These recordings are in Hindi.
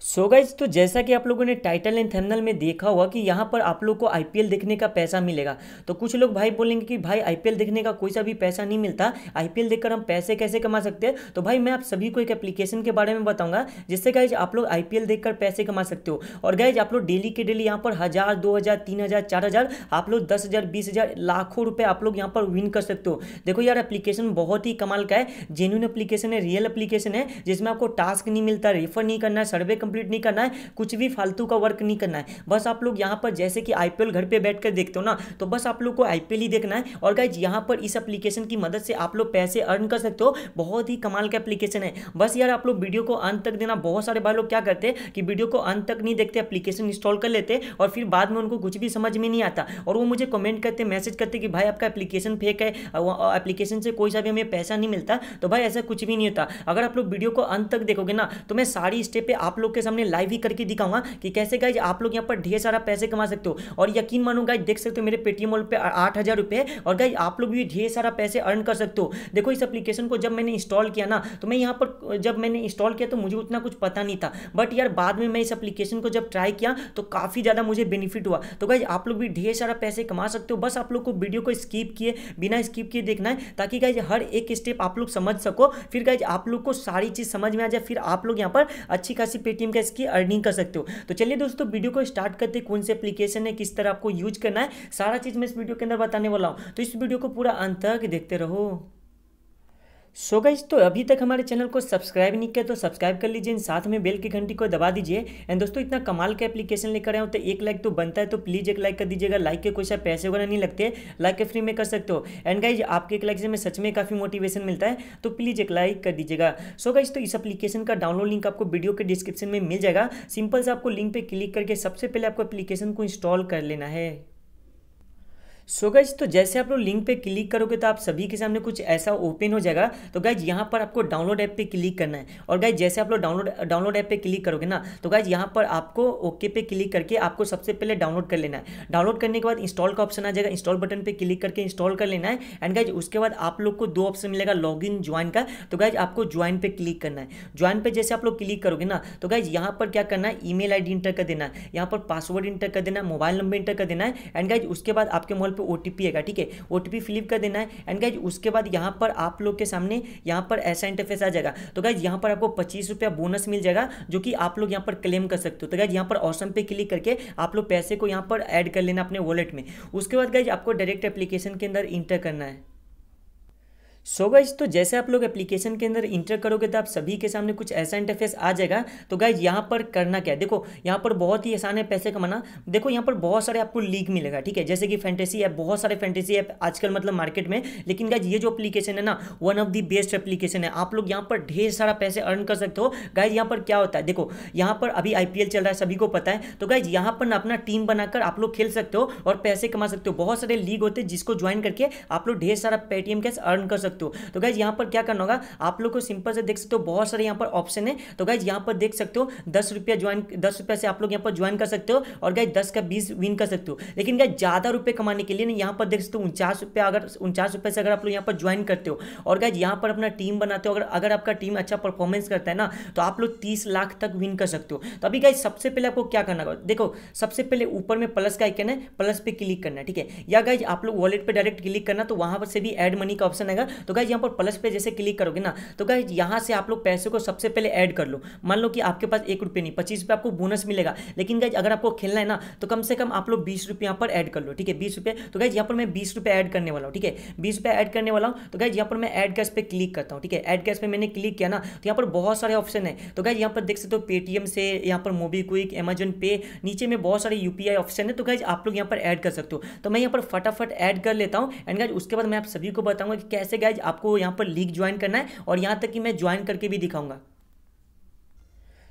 सो so गाइज तो जैसा कि आप लोगों ने टाइटल एंड थेमनल में देखा हुआ कि यहाँ पर आप लोग को आईपीएल देखने का पैसा मिलेगा तो कुछ लोग भाई बोलेंगे कि भाई आईपीएल देखने का कोई सा भी पैसा नहीं मिलता आईपीएल देखकर हम पैसे कैसे कमा सकते हैं तो भाई मैं आप सभी को एक एप्लीकेशन के बारे में बताऊंगा जिससे गाइज आप लोग आई पी पैसे कमा सकते हो और गाइज आप लोग डेली के डेली यहाँ पर हज़ार दो हज़ार तीन हज़ार चार हज़ार आप लोग दस हज़ार बीस हज़ार लाखों रुपये आप लोग यहाँ पर विन कर सकते हो देखो यार एप्लीकेशन बहुत ही कमाल का है जेन्यून एप्लीकेशन है रियल एप्लीकेशन है जिसमें आपको टास्क नहीं मिलता रेफर नहीं करना सर्वे कंप्लीट नहीं करना है कुछ भी फालतू का वर्क नहीं करना है बस आप लोग यहाँ पर जैसे कि आई घर पर बैठ कर देखते हो ना तो बस आप लोग को आई ही देखना है और गाइज यहाँ पर इस एप्लीकेशन की मदद से आप लोग पैसे अर्न कर सकते हो बहुत ही कमाल का एप्लीकेशन है बस यार आप लोग वीडियो को अंत तक देना बहुत सारे भाई लोग क्या करते हैं कि वीडियो को अंत तक नहीं देखते एप्लीकेशन इंस्टॉल कर लेते और फिर बाद में उनको कुछ भी समझ में नहीं आता और वो मुझे कमेंट करते मैसेज करते कि भाई आपका एप्लीकेशन फेक है एप्लीकेशन से कोई सा भी हमें पैसा नहीं मिलता तो भाई ऐसा कुछ भी नहीं होता अगर आप लोग वीडियो को अंत तक देखोगे ना तो मैं सारी स्टेप पे आप लोग के सामने लाइव ही करके दिखाऊंगा कि कैसे गाइज आप लोग यहाँ पर ढेर सारा पैसे कमा सकते हो और यकीन मानो गाइज देख सकते हो मेरे पेटीएम वॉल पे आठ हज़ार रुपये और गाइज आप लोग भी ढेर सारा पैसे अर्न कर सकते हो देखो इस एप्लीकेशन को जब मैंने इंस्टॉल किया ना तो मैं यहाँ पर जब मैंने इंस्टॉल किया तो मुझे उतना कुछ पता नहीं था बट यार बाद में मैं इस एप्लीकेशन को जब ट्राई किया तो काफ़ी ज़्यादा मुझे बेनिफिट हुआ तो गाइज आप लोग भी ढेर सारा पैसे कमा सकते हो बस आप लोग को वीडियो को स्किप किए बिना स्किप किए देखना है ताकि गाइज हर एक स्टेप आप लोग समझ सको फिर गाइज आप लोग को सारी चीज़ समझ में आ जाए फिर आप लोग यहाँ पर अच्छी खासी पेटीएम टीम का इसकी अर्निंग कर सकते हो तो चलिए दोस्तों वीडियो को स्टार्ट करते कौन से एप्लीकेशन है किस तरह आपको यूज करना है सारा चीज़ मैं इस वीडियो के अंदर बताने वाला हूँ तो इस वीडियो को पूरा अंत तक देखते रहो सो so गाइज तो अभी तक हमारे चैनल को सब्सक्राइब नहीं किया तो सब्सक्राइब कर लीजिए इन साथ में बेल की घंटी को दबा दीजिए एंड दोस्तों इतना कमाल का एप्लीकेशन लेकर आए हो तो एक लाइक तो बनता है तो प्लीज़ एक लाइक कर दीजिएगा लाइक के कोई सा पैसे वगैरह नहीं लगते लाइक के फ्री में कर सकते हो एंड गाइज आपके एक लाइक से हमें सच में काफ़ी मोटिवेशन मिलता है तो प्लीज़ एक लाइक कर दीजिएगा सो गाइज तो इस अपलीकेशन का डाउनलोड लिंक आपको वीडियो के डिस्क्रिप्शन में मिल जाएगा सिंपल से आपको लिंक पर क्लिक करके सबसे पहले आपको एप्लीकेशन को इंस्टॉल कर लेना है सो so गैज तो जैसे आप लोग लिंक पे क्लिक करोगे तो आप सभी के सामने कुछ ऐसा ओपन हो जाएगा तो गाइज यहाँ पर आपको डाउनलोड ऐप पे क्लिक करना है और गाइज जैसे आप लोग डाउनलोड डाउनलोड ऐप पे क्लिक करोगे ना तो गाइज यहाँ पर आपको ओके पे क्लिक करके आपको सबसे पहले डाउनलोड कर लेना है डाउनलोड करने के बाद इंस्टॉल का ऑप्शन आ जाएगा इंस्टॉल बटन पर क्लिक करके इंस्टॉल कर लेना है एंड गाइज उसके बाद आप लोग को दो ऑप्शन मिलेगा लॉग इन ज्वाइन का तो गाइज आपको ज्वाइन पर क्लिक करना है ज्वाइन पर जैसे आप लोग क्लिक करोगे ना तो गाइज यहाँ पर क्या करना है ई मेल इंटर कर देना है यहाँ पर पासवर्ड इंटर कर देना है मोबाइल नंबर इंटर कर देना है एंड गाइज उसके बाद आपके मोबाइल पे ओ आएगा ठीक है ओ फिलिप कर देना है एंड गाइज उसके बाद यहाँ पर आप लोग के सामने यहाँ पर ऐसा इंटरफेस आ जाएगा तो गाइज यहाँ पर आपको पच्चीस रुपया बोनस मिल जाएगा जो कि आप लोग यहाँ पर क्लेम कर सकते हो तो गाइज यहाँ पर ऑसम पे क्लिक करके आप लोग पैसे को यहाँ पर ऐड कर लेना अपने वॉलेट में उसके बाद गाइज आपको डायरेक्ट एप्लीकेशन के अंदर इंटर करना है सो so गाइज तो जैसे आप लोग एप्लीकेशन के अंदर इंटर करोगे तो आप सभी के सामने कुछ ऐसा इंटरफेस आ जाएगा तो गाइज यहाँ पर करना क्या है देखो यहाँ पर बहुत ही आसान है पैसे कमाना देखो यहाँ पर बहुत सारे आपको लीग मिलेगा ठीक है जैसे कि फैंटेसी ऐप बहुत सारे फैंटेसी ऐप आजकल मतलब मार्केट में लेकिन गाइज ये जो एप्लीकेशन है ना one of the best application है आप लोग यहाँ पर ढेर सारा पैसे अर्न कर सकते हो गाइज यहाँ पर क्या होता है देखो यहाँ पर अभी आई चल रहा है सभी को पता है तो गाइज यहाँ पर अपना टीम बनाकर आप लोग खेल सकते हो और पैसे कमा सकते हो बहुत सारे लीग होते हैं जिसको ज्वाइन करके आप लोग ढेर सारा पेटीएम कैसे अर्न कर सकते हो सकते हो तो गाइज तो यहाँ पर क्या करना होगा आप लोग को सिंपल से देख सकते हो बहुत सारे यहाँ पर ऑप्शन है तो गाइज यहाँ पर देख सकते हो दस रुपया ज्वाइन दस रुपया से आप लोग यहाँ पर ज्वाइन कर सकते हो और गाइज दस का बीस विन कर सकते हो लेकिन गाइज ज़्यादा रुपये कमाने के लिए ना यहाँ पर देख सकते हो उनचास रुपया अगर उनचास रुपये से अगर आप लोग यहाँ पर ज्वाइन करते हो और गाइज यहाँ पर अपना टीम बनाते हो अगर अगर आपका टीम अच्छा परफॉर्मेंस करता है ना तो आप लोग तीस लाख तक विन कर सकते हो तो अभी गाइज सबसे पहले आपको क्या करना होगा देखो सबसे पहले ऊपर में प्लस का आइकन है प्लस पे क्लिक करना है ठीक है या गाइज आप लोग वॉलेट पर डायरेक्ट क्लिक करना तो वहाँ पर से भी एड मनी का ऑप्शन आएगा तो गाइज यहाँ पर प्लस पे जैसे क्लिक करोगे ना तो गाइज यहाँ से आप लोग पैसे को सबसे पहले ऐड कर लो मान लो कि आपके पास एक रुपये नहीं पच्चीस रुपये आपको बोनस मिलेगा लेकिन गाइज अगर आपको खेलना है ना तो कम से कम आप लोग बीस रुपये यहाँ पर ऐड कर लो ठीक है बीस रुपये तो गाइज यहाँ पर मैं बीस रुपये ऐड करने वाला हूँ ठीक है बीस रुपये ऐड करने वाला हूँ तो गाइज यहाँ पर मैं ऐड कैश पे क्लिक करता हूँ ठीक है ऐड कैश पर मैंने क्लिक किया ना तो यहाँ पर बहुत सारे ऑप्शन है तो गाइज यहाँ पर देख सकते हो पेटीएम से यहाँ पर मोबीक्विक अमेजन पे नीचे में बहुत सारे यूपीआई ऑप्शन है तो गाइज आप लोग यहाँ पर ऐड कर सकते हो तो मैं यहाँ पर फटाफट ऐड कर लेता हूँ एंड गाइज उसके बाद मैं आप सभी को बताऊंगा कि कैसे गाइज आपको यहाँ पर लीग ज्वाइन करना है और यहाँ तक कि मैं ज्वाइन करके भी दिखाऊंगा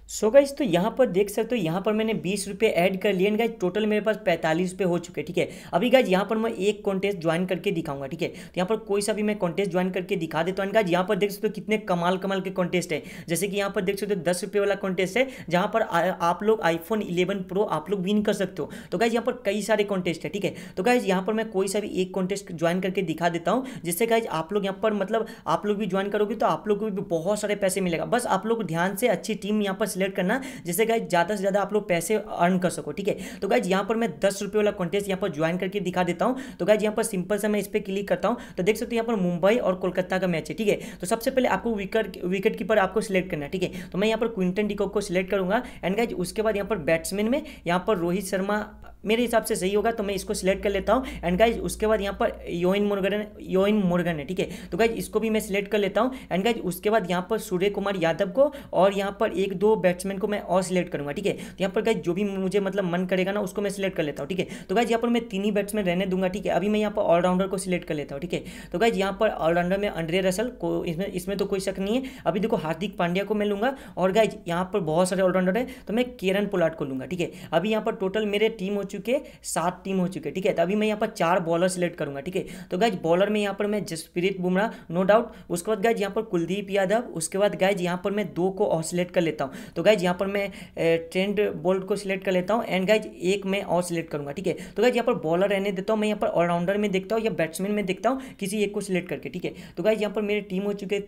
सो गाइज तो यहाँ पर देख सकते हो यहाँ पर मैंने बीस रुपये ऐड कर लिए गाइज टोटल मेरे पास पैंतालीस रुपये हो चुके ठीक है अभी गाइज यहाँ पर मैं एक कॉन्टेस्ट ज्वाइन करके दिखाऊंगा ठीक है तो यहाँ पर कोई सा भी मैं कॉन्टेस्ट ज्वाइन करके दिखा देता हूँ गाइज यहाँ पर देख सकते हो कितने कमाल कमाल के कॉन्टेस्ट है जैसे कि यहाँ पर देख सकते हो दस रुपये वाला कॉन्टेस्ट है जहाँ पर आप लोग आईफोन इलेवन प्रो आप लोग विन कर सकते हो तो गाइज यहाँ पर कई सारे कॉन्टेस्ट है ठीक है तो गाइज यहाँ पर मैं कोई सा भी एक कॉन्टेस्ट ज्वाइन करके दिखा देता हूँ जिससे गाइज आप लोग यहाँ पर मतलब आप लोग भी ज्वाइन करोगे तो आप लोग को भी बहुत सारे पैसे मिलेगा बस आप लोग ध्यान से अच्छी टीम यहाँ पर सेलेक्ट करना जिससे गाइज ज़्यादा से ज़्यादा आप लोग पैसे अर्न कर सको ठीक है तो गाइज यहाँ पर मैं दस रुपये वाला कॉन्टेस्ट यहाँ पर ज्वाइन करके दिखा देता हूँ तो गाइज यहाँ पर सिंपल से मैं इस पर क्लिक करता हूँ तो देख सकते यहाँ पर मुंबई और कोलकाता का मैच है ठीक है तो सबसे पहले आपको विकेट विकेट कीपर आपको सिलेक्ट करना है ठीक है तो मैं यहाँ पर क्विंटन डिकॉक को सिलेक्ट करूंगा एंड गाइज उसके बाद यहाँ पर बैट्समैन में यहाँ पर रोहित शर्मा मेरे हिसाब से सही होगा तो मैं इसको सिलेक्ट कर लेता हूँ एंड गाइज उसके बाद यहाँ पर योइन मुर्गन योइन मुर्गन है ठीक है तो गाइज इसको भी मैं सिलेक्ट कर लेता हूँ एंड गाइज उसके बाद यहाँ पर सूर्य कुमार यादव को और यहाँ पर एक दो बैट्समैन को मैं और सिलेक्ट करूँगा ठीक है तो यहाँ पर गाइज जो भी मुझे मतलब मन करेगा ना उसको मैं सिलेक्ट कर लेता हूँ ठीक है तो गाइज यहाँ पर मैं तीन ही बैट्समैन रहने दूंगा ठीक है अभी मैं यहाँ पर ऑलराउंडर को सिलेक्ट कर लेता हूँ ठीक है तो गाइज यहाँ पर ऑलराउंडर में अंड्रे रसल को इसमें इसमें तो कोई शक नहीं है अभी देखो हार्दिक पांड्या को मैं लूँगा और गाइज यहाँ पर बहुत सारे ऑलराउंडर है तो मैं केरन पोलाट को लूँगा ठीक है अभी यहाँ पर टोटल मेरे टीम हो चुके सात टीम हो चुके ठीक है तो अभी मैं यहाँ पर चार बॉलर सेलेक्ट करूंगा ठीक है तो गाइज बॉलर में यहाँ पर मैं जसप्रीत बुमराह नो डाउट उसके बाद गैज यहाँ पर कुलदीप यादव उसके बाद गाइज यहाँ पर मैं दो को और सिलेक्ट कर लेता हूँ तो गाइज यहाँ पर मैं ट्रेंड बोल्ट को सिलेक्ट कर लेता हूँ एंड गाइज एक मैं और सिलेक्ट करूँगा ठीक है तो गैज यहाँ पर बॉलर रहने देता हूँ मैं यहाँ पर ऑलराउंडर में देखता हूँ या बैट्समैन में देखता हूँ किसी एक को सिलेक्ट करके ठीक है तो गाइज यहाँ पर मेरी टीम हो चुके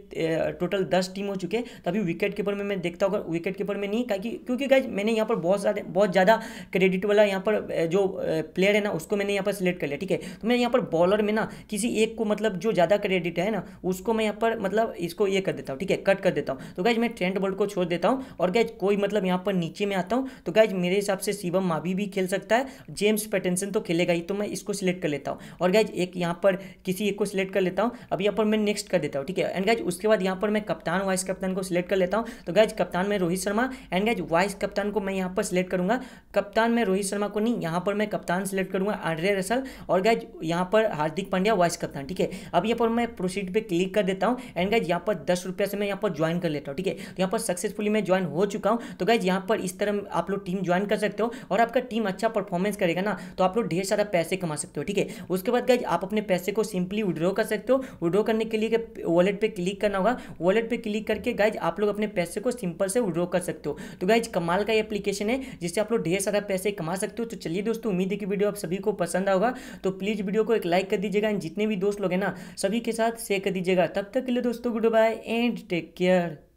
टोटल दस टीम हो चुके तो अभी विकेट कीपर में मैं देखता हूँ अगर विकेट कीपर में नहीं क्योंकि गैज गाइज मैंने यहाँ पर बहुत ज़्यादा बहुत ज़्यादा क्रेडिट वाला यहाँ पर मतलब, जो प्लेयर है ना उसको मैंने यहाँ पर सिलेक्ट कर लिया ठीक है तो मैं यहाँ पर बॉलर में ना किसी एक को मतलब जो ज़्यादा क्रेडिट है ना उसको मैं यहाँ पर मतलब इसको ये कर देता हूँ ठीक है कट कर देता हूँ तो गैज मैं ट्रेंड बोल्ट को छोड़ देता हूँ और गैज कोई मतलब यहाँ पर नीचे में आता हूँ तो गैज मेरे हिसाब से शिवम माभी भी खेल सकता है जेम्स पेटेंसन तो खेलेगा ही तो मैं इसको सिलेक्ट कर लेता हूँ और गैज एक यहाँ पर किसी एक को सिलेक्ट कर लेता हूँ अब यहाँ पर मैं नेक्स्ट कर देता हूँ ठीक है एंड गैज उसके बाद यहाँ पर मैं कप्तान वाइस कप्तान को सिलेक्ट कर लेता हूँ तो गैज कप्तान में Rohit Sharma and guys vice कप्तान को मैं यहाँ पर सिलेक्ट करूँगा कप्तान में रोहित शर्मा को नहीं यहाँ पर मैं कप्तान सेलेक्ट करूँगा आंड्रे रसल और गैज यहाँ पर हार्दिक पांड्या वाइस कप्तान ठीक है अब यहाँ पर मैं प्रोसीड पे क्लिक कर देता हूँ एंड गैज यहाँ पर दस रुपया से मैं यहाँ पर ज्वाइन कर लेता हूँ ठीक है तो यहाँ पर सक्सेसफुली मैं ज्वाइन हो चुका हूँ तो गैज यहाँ पर इस तरह आप लोग टीम ज्वाइन कर सकते हो और आपका टीम अच्छा परफॉर्मेंस करेगा ना तो आप लोग ढेर सारा पैसे कमा सकते हो ठीक है उसके बाद गैज आप अपने पैसे को सिंपली विड्रॉ कर सकते हो विड्रॉ करने के लिए वॉलेट पर क्लिक करना होगा वॉलेट पर क्लिक करके गैज आप लोग अपने पैसे को सिंपल से विड्रॉ कर सकते हो तो गैज कमाल का ये एप्लीकेशन है जिससे आप लोग ढेर सारा पैसे कमा सकते हो तो चलिए दोस्तों उम्मीद है कि वीडियो आप सभी को पसंद आएगा तो प्लीज़ वीडियो को एक लाइक कर दीजिएगा एंड जितने भी दोस्त लोग हैं ना सभी के साथ शेयर कर दीजिएगा तब तक के लिए दोस्तों goodbye and take care